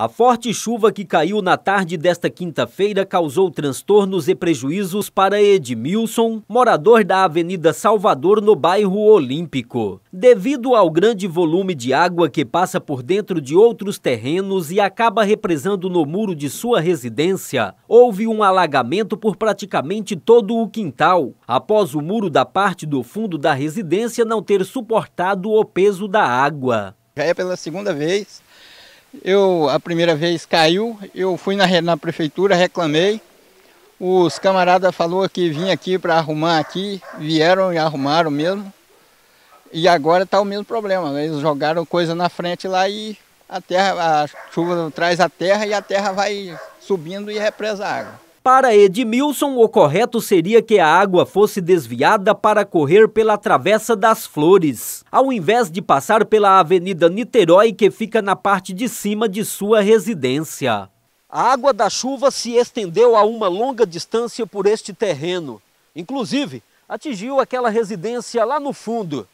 A forte chuva que caiu na tarde desta quinta-feira causou transtornos e prejuízos para Edmilson, morador da Avenida Salvador, no bairro Olímpico. Devido ao grande volume de água que passa por dentro de outros terrenos e acaba represando no muro de sua residência, houve um alagamento por praticamente todo o quintal, após o muro da parte do fundo da residência não ter suportado o peso da água. Já é pela segunda vez eu, a primeira vez caiu, eu fui na, na prefeitura, reclamei. Os camaradas falaram que vinha aqui para arrumar aqui, vieram e arrumaram mesmo. E agora está o mesmo problema, eles jogaram coisa na frente lá e a terra, a chuva traz a terra e a terra vai subindo e represa a água. Para Edmilson, o correto seria que a água fosse desviada para correr pela Travessa das Flores, ao invés de passar pela Avenida Niterói, que fica na parte de cima de sua residência. A água da chuva se estendeu a uma longa distância por este terreno. Inclusive, atingiu aquela residência lá no fundo.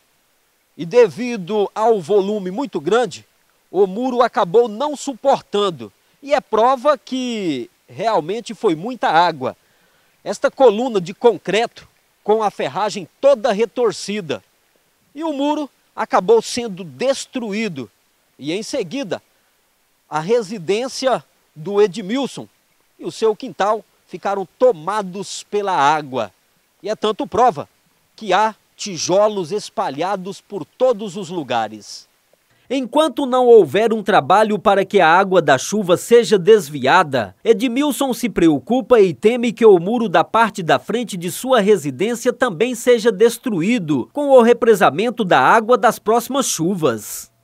E devido ao volume muito grande, o muro acabou não suportando. E é prova que realmente foi muita água. Esta coluna de concreto com a ferragem toda retorcida. E o muro acabou sendo destruído. E em seguida, a residência do Edmilson e o seu quintal ficaram tomados pela água. E é tanto prova que há tijolos espalhados por todos os lugares. Enquanto não houver um trabalho para que a água da chuva seja desviada, Edmilson se preocupa e teme que o muro da parte da frente de sua residência também seja destruído, com o represamento da água das próximas chuvas.